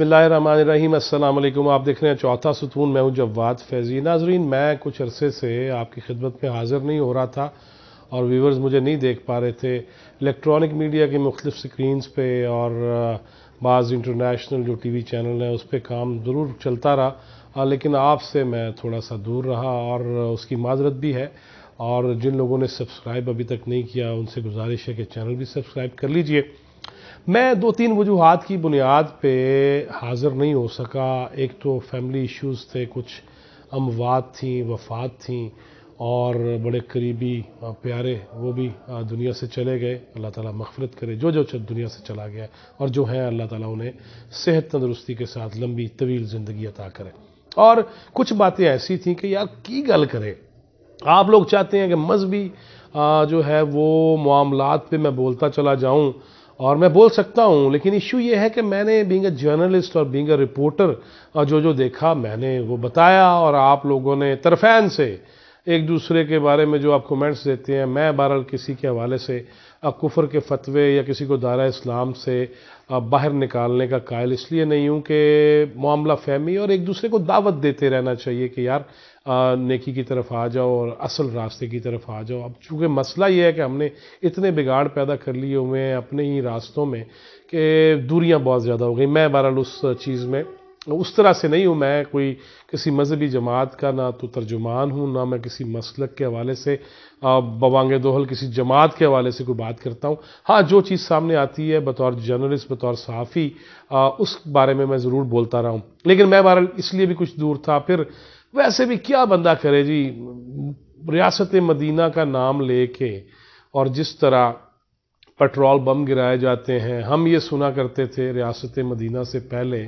बसमीम अल्लाम आप देख रहे हैं चौथा सतून मैं हूं जवाद फैजी नाजरीन मैं कुछ अरसे से आपकी खिदमत में हाज़िर नहीं हो रहा था और व्यूवर्स मुझे नहीं देख पा रहे थे इलेक्ट्रॉनिक मीडिया की मुख्तफ स्क्रीनस पर और बाज़ इंटरनेशनल जो टी वी चैनल है उस पर काम ज़रूर चलता रहा लेकिन आपसे मैं थोड़ा सा दूर रहा और उसकी माजरत भी है और जिन लोगों ने सब्सक्राइब अभी तक नहीं किया उनसे गुजारिश है कि चैनल भी सब्सक्राइब कर लीजिए मैं दो तीन वजूहत की बुनियाद पे हाज़िर नहीं हो सका एक तो फैमिली इश्यूज़ थे कुछ अमवात थी वफात थी और बड़े करीबी प्यारे वो भी दुनिया से चले गए अल्लाह ताला मफफरत करे जो जो दुनिया से चला गया और जो है अल्लाह ताला उन्हें सेहत तंदरुस्ती के साथ लंबी तवील ज़िंदगी अता करें और कुछ बातें ऐसी थी कि यार की गल करें आप लोग चाहते हैं कि मजहबी जो है वो मामलात पे मैं बोलता चला जाऊं और मैं बोल सकता हूँ लेकिन इशू ये है कि मैंने बींग अ जर्नलिस्ट और बींग अ रिपोर्टर जो जो देखा मैंने वो बताया और आप लोगों ने तरफैन से एक दूसरे के बारे में जो आप कमेंट्स देते हैं मैं बहरहाल किसी के हवाले से कुफर के फतवे या किसी को दायरा इस्लाम से बाहर निकालने का कायल इसलिए नहीं हूँ कि मामला फहमी और एक दूसरे को दावत देते रहना चाहिए कि यार नेकी की तरफ आ जाओ और असल रास्ते की तरफ आ जाओ अब चूँकि मसला ये है कि हमने इतने बिगाड़ पैदा कर लिए हुए हैं अपने ही रास्तों में कि दूरियाँ बहुत ज़्यादा हो गई मैं बहरहाल उस चीज़ में उस तरह से नहीं हूँ मैं कोई किसी मजहबी जमात का ना तो तर्जुमान हूँ ना मैं किसी मसलक के हवाले से बवांग दोहल किसी जमात के हवाले से कोई बात करता हूँ हाँ जो चीज़ सामने आती है बतौर जर्नलिस्ट बतौर सहाफ़ी उस बारे में मैं ज़रूर बोलता रहा हूँ लेकिन मैं बहर इसलिए भी कुछ दूर था फिर वैसे भी क्या बंदा करे जी रियासत मदीना का नाम लेके और जिस तरह पेट्रोल बम गिराए जाते हैं हम ये सुना करते थे रियासत मदीना से पहले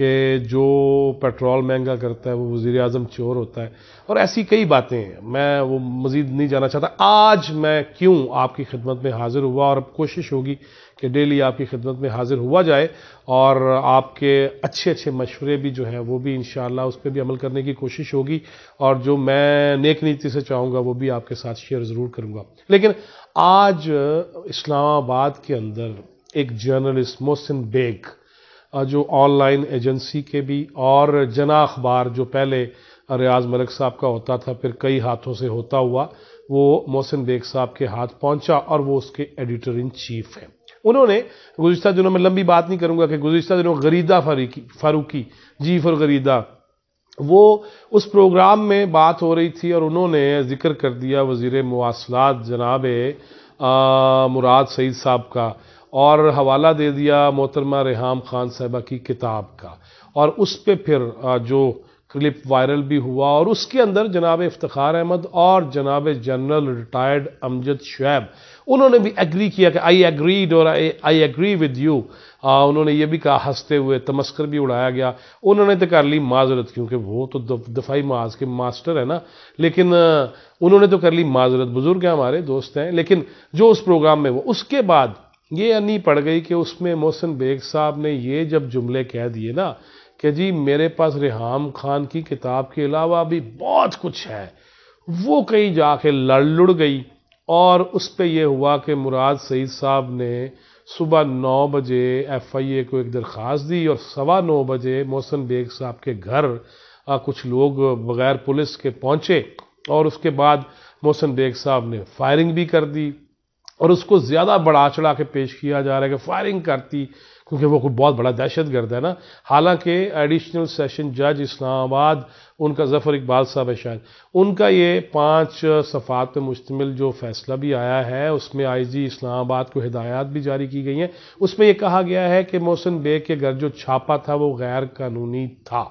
कि जो पेट्रोल महंगा करता है वो वज़ी अजम चोर होता है और ऐसी कई बातें हैं मैं वो मज़ीद नहीं जाना चाहता आज मैं क्यों आपकी खिदमत में हाज़िर हुआ और अब कोशिश होगी कि डेली आपकी खिदमत में हाज़िर हुआ जाए और आपके अच्छे अच्छे मशवरे भी जो हैं वो भी इन उस पर भी अमल करने की कोशिश होगी और जो मैं नेक नीति से चाहूँगा वो भी आपके साथ शेयर ज़रूर करूँगा लेकिन आज इस्लामाबाद के अंदर एक जर्नलिस्ट मोहसिन बेग जो ऑनलाइन एजेंसी के भी और जना अखबार जो पहले रियाज मलिक साहब का होता था फिर कई हाथों से होता हुआ वो मोहसिन बेग साहब के हाथ पहुंचा और वो उसके एडिटर इन चीफ हैं उन्होंने गुजशत दिनों में लंबी बात नहीं करूंगा कि गुजशत दिनों गरीदा फारूकी फारूकी जी फर गरीदा वो उस प्रोग्राम में बात हो रही थी और उन्होंने जिक्र कर दिया वजीर मवासलात जनाब मुराद सईद साहब का और हवाला दे दिया मोहतरमा रेहाम खान साहबा की किताब का और उस पर फिर जो क्लिप वायरल भी हुआ और उसके अंदर जनाब इफ्तार अहमद और जनाब जनरल रिटायर्ड अमजद शुैब उन्होंने भी एग्री किया कि आई एग्रीड और I agree with you ah, उन्होंने ये भी कहा हंसते हुए तमस्कर भी उड़ाया गया उन्होंने तो कर ली माजरत क्योंकि वो तो दफाई माज के मास्टर है ना लेकिन उन्होंने तो कर ली माजरत बुज़ुर्ग हैं हमारे दोस्त हैं लेकिन जो उस प्रोग्राम में वो उसके बाद ये अन्नी पड़ गई कि उसमें मोहसिन बेग साहब ने ये जब जुमले कह दिए ना कि जी मेरे पास रिहाम खान की किताब के अलावा भी बहुत कुछ है वो कहीं जाके लड़ लुड़ गई और उस पर यह हुआ कि मुराद सईद साहब ने सुबह नौ बजे एफ आई ए को एक दरख्वास्त दी और सवा नौ बजे मोहसिन बेग साहब के घर आ, कुछ लोग बगैर पुलिस के पहुंचे और उसके बाद मोहसिन बेग साहब ने फायरिंग भी कर दी और उसको ज़्यादा बढ़ा चढ़ा के पेश किया जा रहा है कि फायरिंग करती क्योंकि वो कोई बहुत बड़ा दहशत गर्द है ना हालांकि एडिशनल सेशन जज इस्लामाबाद उनका ज़फ़र इकबाल साहब है शायद उनका ये पाँच सफ़ात पर मुश्तमिल जो फ़ैसला भी आया है उसमें आई जी इस्लामाबाद को हिदायत भी जारी की गई हैं उसमें यह कहा गया है कि मोहसिन बेग के घर जो छापा था वो गैर कानूनी था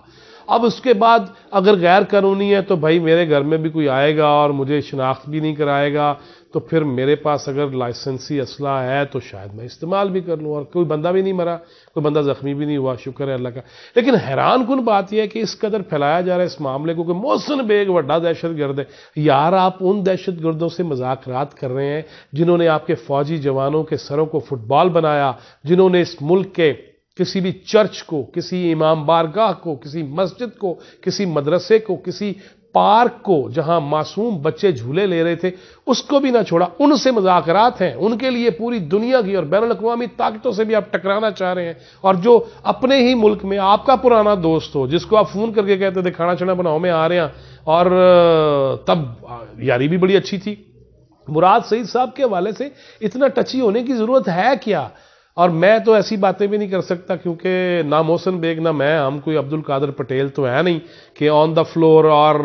अब उसके बाद अगर गैर कानूनी है तो भाई मेरे घर में भी कोई आएगा और मुझे शिनाख्त भी नहीं कराएगा तो फिर मेरे पास अगर लाइसेंसी असला है तो शायद मैं इस्तेमाल भी कर लूँ और कोई बंदा भी नहीं मरा कोई बंदा ज़ख्मी भी नहीं हुआ शुक्र है अल्लाह का लेकिन हैरान कन बात यह है कि इस कदर फैलाया जा रहा है इस मामले को कि मोहसिन बेग वा दहशत गर्द है यार आप उन दहशत गर्दों से मजाक कर रहे हैं जिन्होंने आपके फौजी जवानों के सरों को फुटबॉल बनाया जिन्होंने इस मुल्क के किसी भी चर्च को किसी इमाम बारगाह को किसी मस्जिद को किसी मदरसे को किसी पार्क को जहां मासूम बच्चे झूले ले रहे थे उसको भी ना छोड़ा उनसे मजाकरात हैं उनके लिए पूरी दुनिया की और बैन अवी ताकतों से भी आप टकराना चाह रहे हैं और जो अपने ही मुल्क में आपका पुराना दोस्त हो जिसको आप फोन करके कहते थे खाना छाना बनाओ मैं आ रहे हैं और तब यारी भी बड़ी अच्छी थी मुराद सईद साहब के हवाले से इतना टची होने की जरूरत है क्या और मैं तो ऐसी बातें भी नहीं कर सकता क्योंकि ना मोहसन बेग ना मैं हम कोई अब्दुल कादर पटेल तो है नहीं कि ऑन द फ्लोर और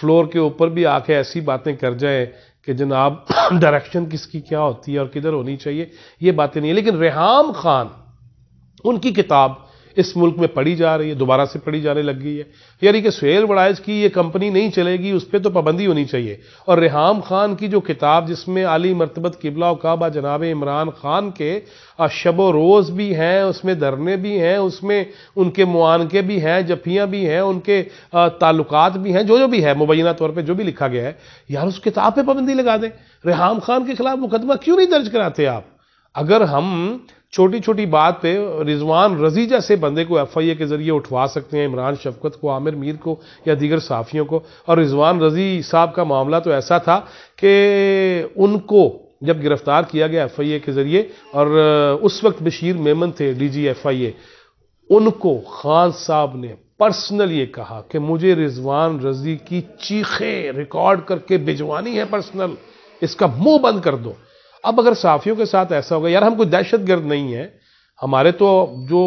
फ्लोर uh, के ऊपर भी आके ऐसी बातें कर जाए कि जनाब डायरेक्शन किसकी क्या होती है और किधर होनी चाहिए ये बातें नहीं है लेकिन रेहाम खान उनकी किताब इस मुल्क में पड़ी जा रही है दोबारा से पड़ी जाने लग गई है यानी कि सुहेल वड़ाइज की ये कंपनी नहीं चलेगी उस पर तो पाबंदी होनी चाहिए और रेहाम खान की जो किताब जिसमें अली मरतबत किबला काबा जनाब इमरान खान के शब रोज़ भी हैं उसमें धरने भी हैं उसमें उनके मुआनके भी हैं जफियाँ भी हैं उनके ताल्लुक भी हैं जो जो भी है मुबैना तौर पर जो भी लिखा गया है यार उस किताब पर पाबंदी लगा दें रेहम खान के खिलाफ मुकदमा क्यों नहीं दर्ज कराते आप अगर हम छोटी छोटी बात पे रिजवान रजी जैसे बंदे को एफ आई ए के जरिए उठवा सकते हैं इमरान शफकत को आमिर मीर को या दीगर साफियों को और रिजवान रजी साहब का मामला तो ऐसा था कि उनको जब गिरफ्तार किया गया एफ आई ए के जरिए और उस वक्त बशीर मेमन थे डी जी एफ आई ए उनको खान साहब ने पर्सनल ये कहा कि मुझे रिजवान रजी की चीखें रिकॉर्ड करके भिजवानी है पर्सनल इसका मुंह बंद कर दो अब अगर साफियों के साथ ऐसा होगा यार हम कोई दहशत गर्द नहीं है हमारे तो जो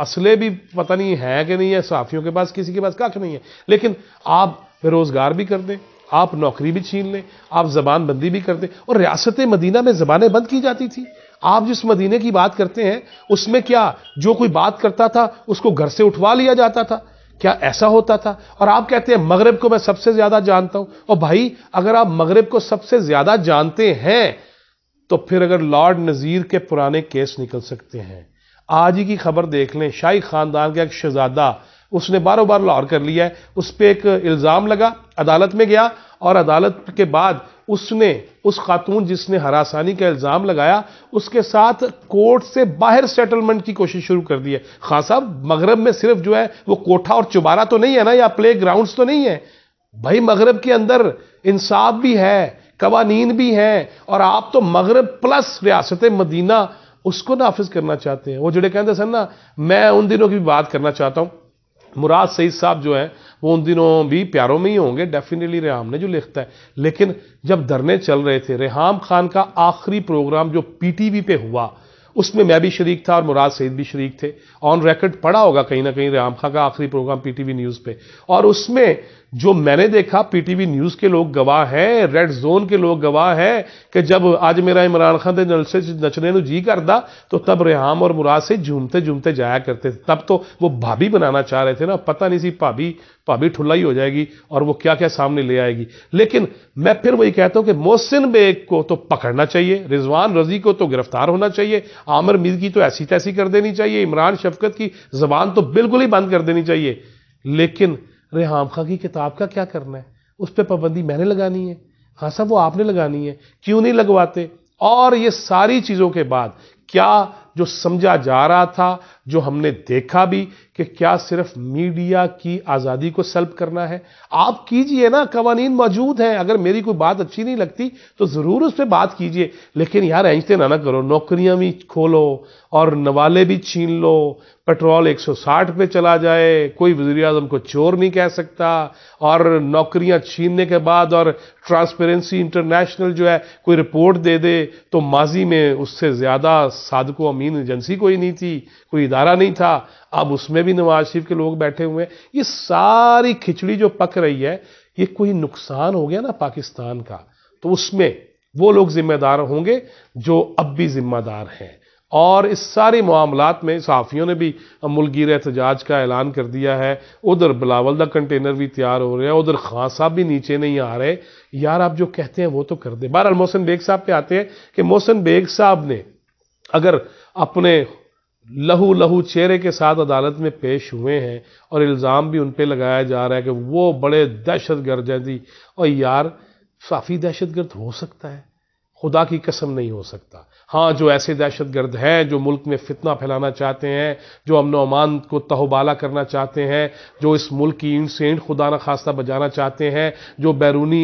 असले भी पता नहीं है कि नहीं है साफियों के पास किसी के पास कख नहीं है लेकिन आप बेरोजगार भी कर दें आप नौकरी भी छीन लें आप जबान बंदी भी कर दें और रियासत मदीना में जबानें बंद की जाती थी आप जिस मदीने की बात करते हैं उसमें क्या जो कोई बात करता था उसको घर से उठवा लिया जाता था क्या ऐसा होता था और आप कहते हैं मगरब को मैं सबसे ज्यादा जानता हूं और भाई अगर आप मगरब को सबसे ज्यादा जानते हैं तो फिर अगर लॉर्ड नज़ीर के पुराने केस निकल सकते हैं आज ही की खबर देख लें शाही खानदान का एक शहजादा उसने बारों बार लाहौर कर लिया है उस पर एक इल्ज़ाम लगा अदालत में गया और अदालत के बाद उसने उस खातून जिसने हरासानी का इल्ज़ाम लगाया उसके साथ कोर्ट से बाहर सेटलमेंट की कोशिश शुरू कर दी है खान साहब मगरब में सिर्फ जो है वो कोठा और चुबारा तो नहीं है ना या प्ले ग्राउंड तो नहीं है भाई मगरब के अंदर इंसाफ भी है कवानीन भी हैं और आप तो मगरब प्लस रियासत मदीना उसको नाफिज करना चाहते हैं वो जुड़े कहते सर ना मैं उन दिनों की बात करना चाहता हूँ मुराद सईद साहब जो हैं वो उन दिनों भी प्यारों में ही होंगे डेफिनेटली रेहाम ने जो लिखता है लेकिन जब धरने चल रहे थे रेहाम खान का आखिरी प्रोग्राम जो पीटीवी पे हुआ उसमें मैं भी शरीक था और मुराद सईद भी शरीक थे ऑन रेकर्ड पड़ा होगा कहीं ना कहीं राम खां का आखिरी प्रोग्राम पीटीवी न्यूज़ पे और उसमें जो मैंने देखा पीटीवी न्यूज़ के लोग गवाह हैं रेड जोन के लोग गवाह हैं कि जब आज मेरा इमरान खान के नलसे नचने को जी करता तो तब रेहाम और मुराद से झूमते झूमते जाया करते थे तब तो वो भाभी बनाना चाह रहे थे ना पता नहीं सी भाभी भाभी ही हो जाएगी और वो क्या क्या सामने ले आएगी लेकिन मैं फिर वही कहता हूं कि मोहसिन बेग को तो पकड़ना चाहिए रिजवान रजी को तो गिरफ्तार होना चाहिए आमिर मीर की तो ऐसी तैसी कर देनी चाहिए इमरान शफकत की जबान तो बिल्कुल ही बंद कर देनी चाहिए लेकिन रेहाम खां की किताब का क्या करना है उस पर पाबंदी मैंने लगानी है हाँ सब वो आपने लगानी है क्यों नहीं लगवाते और ये सारी चीज़ों के बाद क्या जो समझा जा रहा था जो हमने देखा भी कि क्या सिर्फ मीडिया की आज़ादी को सल्ब करना है आप कीजिए ना कवानीन मौजूद हैं अगर मेरी कोई बात अच्छी नहीं लगती तो ज़रूर उस पर बात कीजिए लेकिन यार ऐंचते ना ना करो नौकरियां भी खोलो और नवाले भी छीन लो पेट्रोल 160 पे चला जाए कोई वजी अजम को चोर नहीं कह सकता और नौकरियां छीनने के बाद और ट्रांसपेरेंसी इंटरनेशनल जो है कोई रिपोर्ट दे दे तो माजी में उससे ज़्यादा साधकों मीन एजेंसी कोई नहीं थी कोई इदारा नहीं था अब उसमें भी नवाज शरीफ के लोग बैठे हुए हैं ये सारी खिचड़ी जो पक रही है ये कोई नुकसान हो गया ना पाकिस्तान का तो उसमें वो लोग जिम्मेदार होंगे जो अब भी जिम्मेदार हैं और इस सारे मामलात में सहाफ़ियों ने भी मुलगीर एहतजाज का ऐलान कर दिया है उधर का कंटेनर भी तैयार हो रहा है उधर खां साहब भी नीचे नहीं आ रहे यार आप जो कहते हैं वो तो कर दें बहरहाल मोहसिन बेग साहब पे आते हैं कि मोहसिन बेग साहब ने अगर अपने लहू लहू चेहरे के साथ अदालत में पेश हुए हैं और इल्ज़ाम भी उन पर लगाया जा रहा है कि वो बड़े दहशत गर्द हैं जी और यार साफ़ी दहशत गर्द हो सकता है खुदा की कसम नहीं हो सकता हाँ जो ऐसे दहशत गर्द हैं जो मुल्क में फितना फैलाना चाहते हैं जो अमन अमान को तहबाला करना चाहते हैं जो इस मुल्क की इंट से इंट खुदा न खास्ता बजाना चाहते हैं जो बैरूनी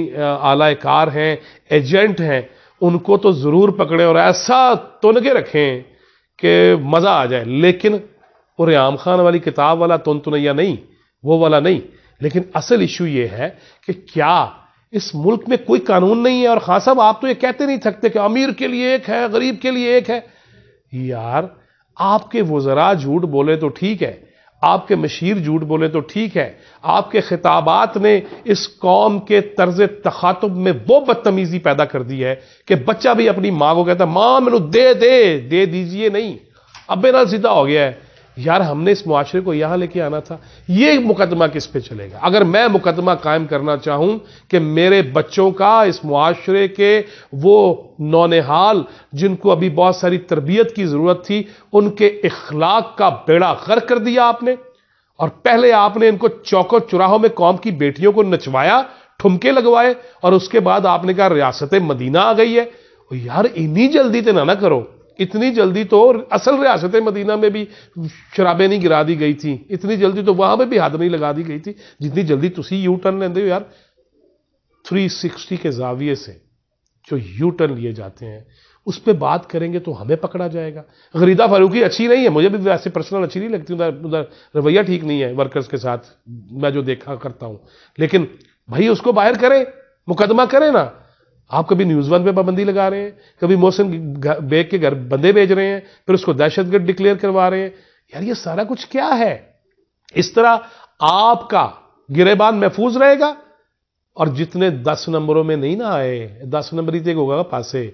आलाकार हैं एजेंट हैं उनको तो ज़रूर पकड़ें और ऐसा तुन के रखें कि मज़ा आ जाए लेकिन और आम खान वाली किताब वाला तुन तुनैया नहीं वो वाला नहीं लेकिन असल इशू ये है कि क्या इस मुल्क में कोई कानून नहीं है और खास साहब आप तो ये कहते नहीं थकते कि अमीर के लिए एक है गरीब के लिए एक है यार आपके वजरा झूठ बोले तो ठीक है आपके मशीर झूठ बोले तो ठीक है आपके खिताबात ने इस कौम के तर्ज तखातुब में वो बदतमीजी पैदा कर दी है कि बच्चा भी अपनी मां को कहता मां मैं दे दे दे दीजिए नहीं अब मेरा सीधा हो गया है यार हमने इस मुआरे को यहां लेके आना था ये मुकदमा किस पे चलेगा अगर मैं मुकदमा कायम करना चाहूं कि मेरे बच्चों का इस मुआरे के वो नौनेहाल जिनको अभी बहुत सारी तरबियत की जरूरत थी उनके इखलाक का बेड़ा गर कर दिया आपने और पहले आपने इनको चौकों चुराहों में कौम की बेटियों को नचवाया ठुमके लगवाए और उसके बाद आपने कहा रियासत मदीना आ गई है यार इन्हीं जल्दी तो ना ना करो इतनी जल्दी तो असल रियासत मदीना में भी शराबें नहीं गिरा दी गई थी इतनी जल्दी तो वहां पर भी हाथ नहीं लगा दी गई थी जितनी जल्दी तुम यू टर्न लेंदे हो यार सिक्सटी के जाविए से जो यू टर्न लिए जाते हैं उस पर बात करेंगे तो हमें पकड़ा जाएगा गरीदा फारूकी अच्छी नहीं है मुझे भी वैसे पर्सनल अच्छी नहीं लगती उधर उधर रवैया ठीक नहीं है वर्कर्स के साथ मैं जो देखा करता हूं लेकिन भाई उसको बाहर करें मुकदमा करें ना आप कभी न्यूज वन पे पाबंदी लगा रहे हैं कभी मोहसिन बेग के घर बंदे भेज रहे हैं फिर उसको दहशतगर्द डिक्लेयर करवा रहे हैं यार ये सारा कुछ क्या है इस तरह आपका गिरेबान महफूज रहेगा और जितने दस नंबरों में नहीं ना आए दस नंबर ही तक तो होगा पासे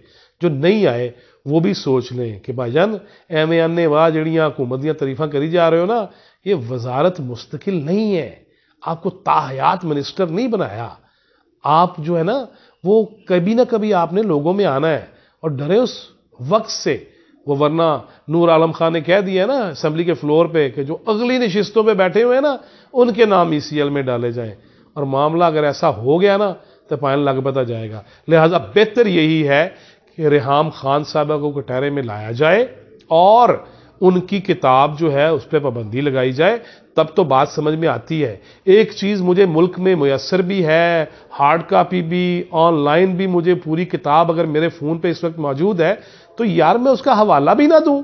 जो नहीं आए वो भी सोच लें कि भाईजान एवं अन्य वाह जड़ियाँ हुकूमत दियाँ तरीफा करी जा रहे हो ना ये वजारत मुस्तकिल नहीं है आपको ताहयात मिनिस्टर नहीं बनाया आप जो है ना वो कभी ना कभी आपने लोगों में आना है और डरे उस वक्त से वो वरना नूर आलम खान ने कह दिया ना असम्बली के फ्लोर पे कि जो अगली नशिस्तों पे बैठे हुए हैं ना उनके नाम ई e में डाले जाएं और मामला अगर ऐसा हो गया ना तो पायन लग पता जाएगा लिहाजा बेहतर यही है कि रेहाम खान साहबा को कटहरे में लाया जाए और उनकी किताब जो है उस पर पाबंदी लगाई जाए तब तो बात समझ में आती है एक चीज़ मुझे मुल्क में मैसर भी है हार्ड कापी भी ऑनलाइन भी मुझे पूरी किताब अगर मेरे फ़ोन पे इस वक्त मौजूद है तो यार मैं उसका हवाला भी ना दूँ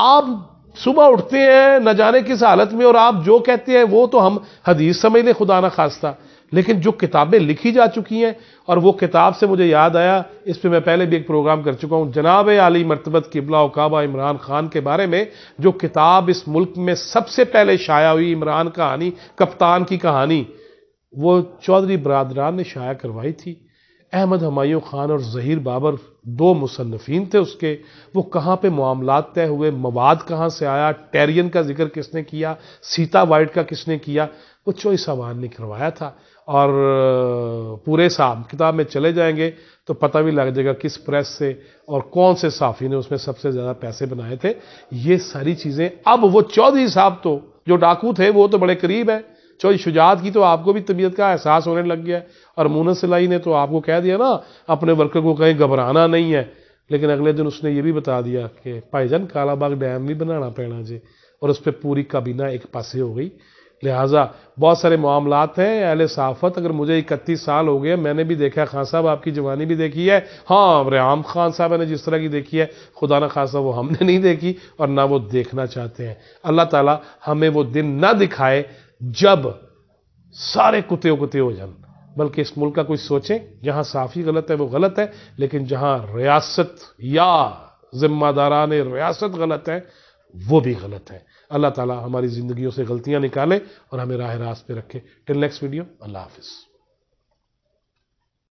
आप सुबह उठते हैं न जाने किस हालत में और आप जो कहते हैं वो तो हम हदीस समझ लें खुदा ना खास्ता लेकिन जो किताबें लिखी जा चुकी हैं और वो किताब से मुझे याद आया इस पर मैं पहले भी एक प्रोग्राम कर चुका हूँ जनाब आली मरतबत किबला उकाबा इमरान खान के बारे में जो किताब इस मुल्क में सबसे पहले शाया हुई इमरान कहानी कप्तान की कहानी वो चौधरी बरदरान ने शाया करवाई थी अहमद हमायू खान और जहीर बाबर दो मुसनफिन थे उसके वो कहाँ पर मामला तय हुए मवाद कहाँ से आया टेरियन का जिक्र किसने किया सीता वाइट का किसने किया वो चोई सवान ने करवाया था और पूरे साहब किताब में चले जाएंगे तो पता भी लग जाएगा किस प्रेस से और कौन से साफ़ी ने उसमें सबसे ज़्यादा पैसे बनाए थे ये सारी चीज़ें अब वो चौधरी साहब तो जो डाकू थे वो तो बड़े करीब हैं चौधरी शुजात की तो आपको भी तबीयत का एहसास होने लग गया और मून सिलाई ने तो आपको कह दिया ना अपने वर्कर को कहीं घबराना नहीं है लेकिन अगले दिन उसने ये भी बता दिया कि भाईजान कालाबाग डैम भी बनाना पैना जी और उस पर पूरी काबीना एक पासे हो गई लिहाजा बहुत सारे मामलात हैं अहल साफत अगर मुझे इकतीस साल हो गए मैंने भी देखा खान साहब आपकी जवानी भी देखी है हाँ रेम खान साहब मैंने जिस तरह की देखी है खुदा न खासा वो हमने नहीं देखी और ना वो देखना चाहते हैं अल्लाह ताला हमें वो दिन ना दिखाए जब सारे कुत्ते कुत्ते हो जान बल्कि इस मुल्क का कुछ सोचें जहाँ साफ़ी गलत है वो गलत है लेकिन जहाँ रियासत या जिम्मेदारान रियासत गलत है वो भी गलत है अल्लाह ताला हमारी ज़िंदगियों से गलतियां निकाले और हमें राह रास्त पे रखे टिल नेक्स्ट वीडियो अल्लाह हाफिज़